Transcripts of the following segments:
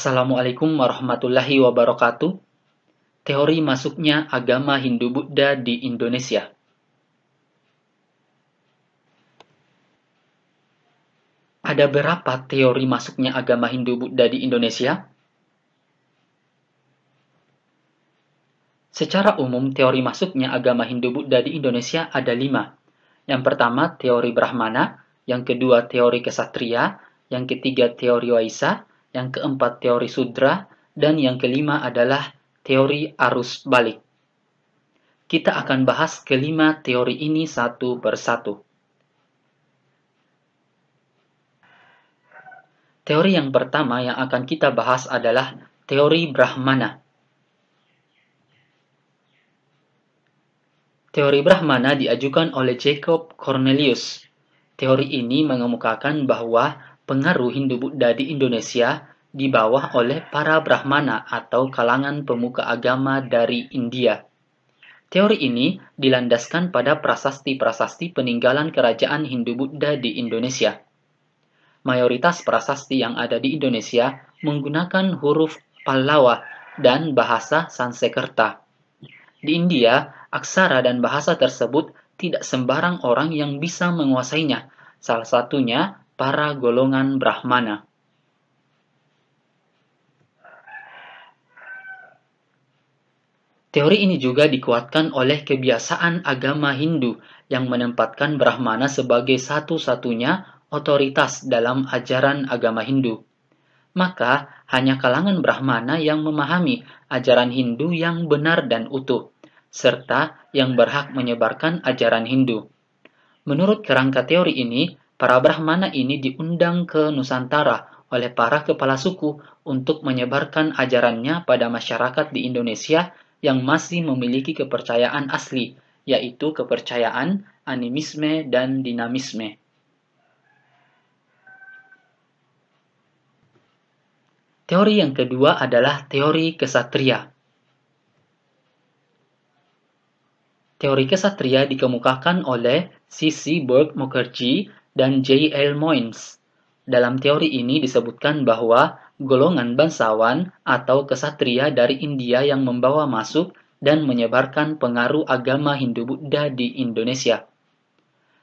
Assalamualaikum warahmatullahi wabarakatuh. Teori masuknya agama Hindu-Buddha di Indonesia. Ada berapa teori masuknya agama Hindu-Buddha di Indonesia? Secara umum, teori masuknya agama Hindu-Buddha di Indonesia ada lima. Yang pertama, teori Brahmana. Yang kedua, teori Kesatria. Yang ketiga, teori Waisa yang keempat teori sudra, dan yang kelima adalah teori arus balik. Kita akan bahas kelima teori ini satu persatu. Teori yang pertama yang akan kita bahas adalah teori Brahmana. Teori Brahmana diajukan oleh Jacob Cornelius. Teori ini mengemukakan bahwa pengaruh Hindu-Buddha di Indonesia di bawah oleh para Brahmana atau kalangan pemuka agama dari India. Teori ini dilandaskan pada prasasti-prasasti peninggalan kerajaan Hindu Buddha di Indonesia. Mayoritas prasasti yang ada di Indonesia menggunakan huruf Pallawa dan bahasa Sansekerta. Di India, aksara dan bahasa tersebut tidak sembarang orang yang bisa menguasainya, salah satunya para golongan Brahmana. Teori ini juga dikuatkan oleh kebiasaan agama Hindu yang menempatkan Brahmana sebagai satu-satunya otoritas dalam ajaran agama Hindu. Maka, hanya kalangan Brahmana yang memahami ajaran Hindu yang benar dan utuh, serta yang berhak menyebarkan ajaran Hindu. Menurut kerangka teori ini, para Brahmana ini diundang ke Nusantara oleh para kepala suku untuk menyebarkan ajarannya pada masyarakat di Indonesia yang masih memiliki kepercayaan asli, yaitu kepercayaan animisme dan dinamisme. Teori yang kedua adalah teori kesatria. Teori kesatria dikemukakan oleh C.C. Burke Mukherjee dan J.L. Moynes. Dalam teori ini disebutkan bahwa golongan bangsawan atau kesatria dari India yang membawa masuk dan menyebarkan pengaruh agama Hindu-Buddha di Indonesia.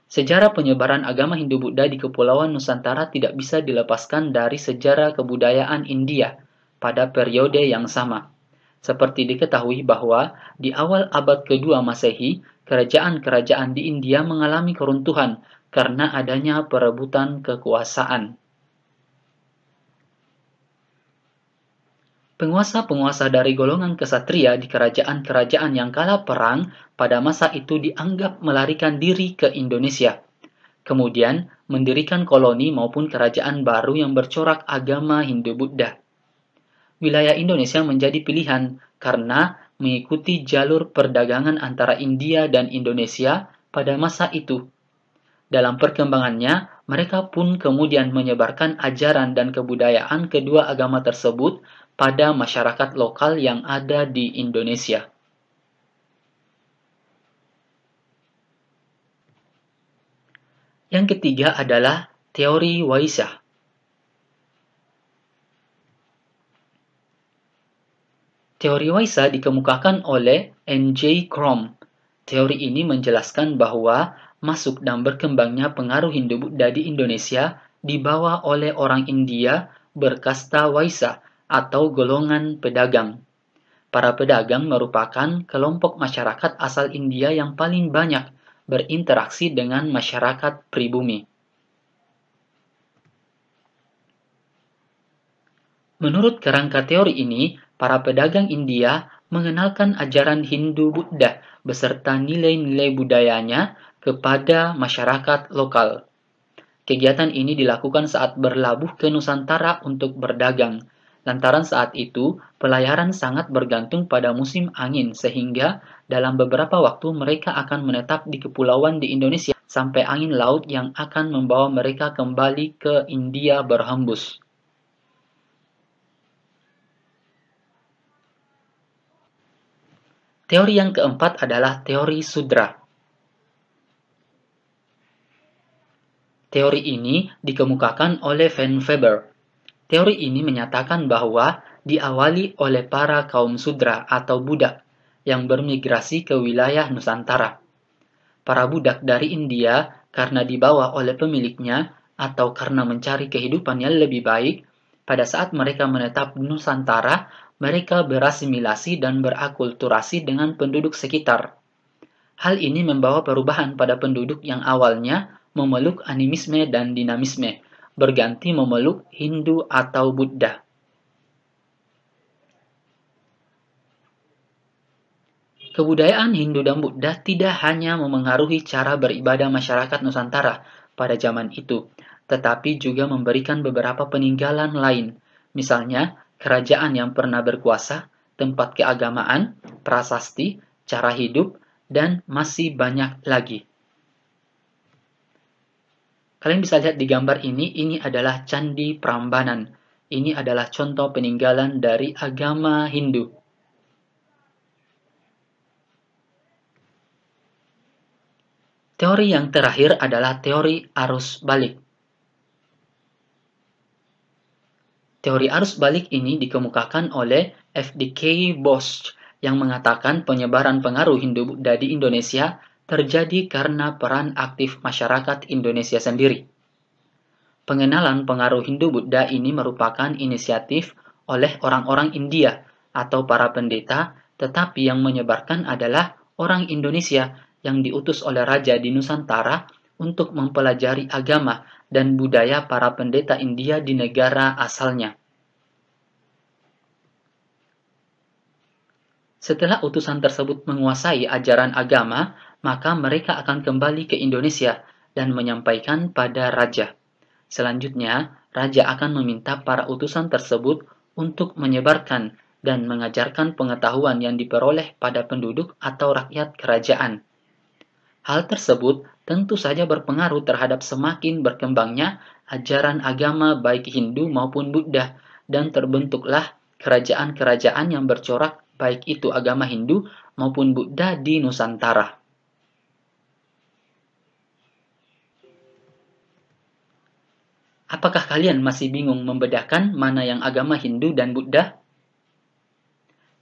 Sejarah penyebaran agama Hindu-Buddha di Kepulauan Nusantara tidak bisa dilepaskan dari sejarah kebudayaan India pada periode yang sama. Seperti diketahui bahwa di awal abad ke-2 Masehi, kerajaan-kerajaan di India mengalami keruntuhan karena adanya perebutan kekuasaan. Penguasa-penguasa dari golongan kesatria di kerajaan-kerajaan yang kalah perang pada masa itu dianggap melarikan diri ke Indonesia. Kemudian, mendirikan koloni maupun kerajaan baru yang bercorak agama Hindu-Buddha. Wilayah Indonesia menjadi pilihan karena mengikuti jalur perdagangan antara India dan Indonesia pada masa itu. Dalam perkembangannya, mereka pun kemudian menyebarkan ajaran dan kebudayaan kedua agama tersebut pada masyarakat lokal yang ada di Indonesia. Yang ketiga adalah teori Waisah. Teori Waisa dikemukakan oleh N.J. Crom. Teori ini menjelaskan bahwa masuk dan berkembangnya pengaruh Hindu Buddha di Indonesia dibawa oleh orang India berkasta Waisa atau golongan pedagang. Para pedagang merupakan kelompok masyarakat asal India yang paling banyak berinteraksi dengan masyarakat pribumi. Menurut kerangka teori ini, para pedagang India mengenalkan ajaran Hindu-Buddha beserta nilai-nilai budayanya kepada masyarakat lokal. Kegiatan ini dilakukan saat berlabuh ke Nusantara untuk berdagang – Lantaran saat itu, pelayaran sangat bergantung pada musim angin sehingga dalam beberapa waktu mereka akan menetap di kepulauan di Indonesia sampai angin laut yang akan membawa mereka kembali ke India berhembus. Teori yang keempat adalah teori sudra. Teori ini dikemukakan oleh Van Weber Teori ini menyatakan bahwa diawali oleh para kaum sudra atau budak yang bermigrasi ke wilayah Nusantara. Para budak dari India karena dibawa oleh pemiliknya atau karena mencari kehidupan yang lebih baik, pada saat mereka menetap di Nusantara, mereka berasimilasi dan berakulturasi dengan penduduk sekitar. Hal ini membawa perubahan pada penduduk yang awalnya memeluk animisme dan dinamisme, berganti memeluk Hindu atau Buddha. Kebudayaan Hindu dan Buddha tidak hanya memengaruhi cara beribadah masyarakat Nusantara pada zaman itu, tetapi juga memberikan beberapa peninggalan lain, misalnya kerajaan yang pernah berkuasa, tempat keagamaan, prasasti, cara hidup, dan masih banyak lagi. Kalian bisa lihat di gambar ini, ini adalah Candi Prambanan. Ini adalah contoh peninggalan dari agama Hindu. Teori yang terakhir adalah teori arus balik. Teori arus balik ini dikemukakan oleh F.D.K. Bosch yang mengatakan penyebaran pengaruh Hindu dari Indonesia terjadi karena peran aktif masyarakat Indonesia sendiri. Pengenalan pengaruh Hindu-Buddha ini merupakan inisiatif oleh orang-orang India atau para pendeta, tetapi yang menyebarkan adalah orang Indonesia yang diutus oleh raja di Nusantara untuk mempelajari agama dan budaya para pendeta India di negara asalnya. Setelah utusan tersebut menguasai ajaran agama, maka mereka akan kembali ke Indonesia dan menyampaikan pada raja. Selanjutnya, raja akan meminta para utusan tersebut untuk menyebarkan dan mengajarkan pengetahuan yang diperoleh pada penduduk atau rakyat kerajaan. Hal tersebut tentu saja berpengaruh terhadap semakin berkembangnya ajaran agama baik Hindu maupun Buddha dan terbentuklah kerajaan-kerajaan yang bercorak baik itu agama Hindu maupun Buddha di Nusantara. Apakah kalian masih bingung membedakan mana yang agama Hindu dan Buddha?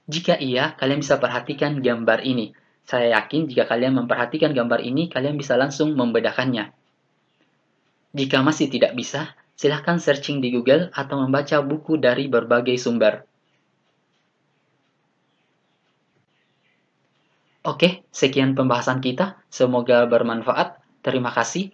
Jika iya, kalian bisa perhatikan gambar ini. Saya yakin jika kalian memperhatikan gambar ini, kalian bisa langsung membedakannya. Jika masih tidak bisa, silahkan searching di Google atau membaca buku dari berbagai sumber. Oke, sekian pembahasan kita. Semoga bermanfaat. Terima kasih.